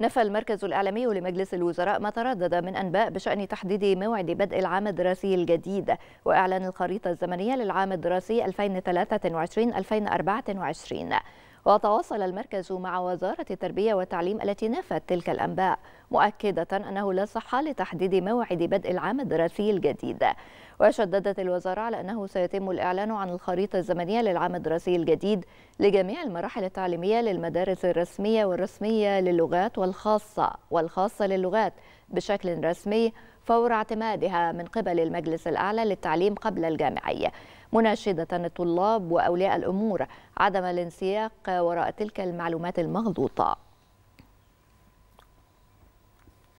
نفى المركز الإعلامي لمجلس الوزراء ما تردد من أنباء بشأن تحديد موعد بدء العام الدراسي الجديد وإعلان الخريطة الزمنية للعام الدراسي 2023-2024 وتواصل المركز مع وزارة التربية والتعليم التي نفت تلك الأنباء مؤكدة أنه لا صحة لتحديد موعد بدء العام الدراسي الجديد وشددت الوزارة على أنه سيتم الإعلان عن الخريطة الزمنية للعام الدراسي الجديد لجميع المراحل التعليمية للمدارس الرسمية والرسمية للغات والخاصة والخاصة للغات بشكل رسمي فور اعتمادها من قبل المجلس الأعلى للتعليم قبل الجامعي مناشدة الطلاب وأولياء الأمور عدم الانسياق وراء تلك المعلومات المغلوطة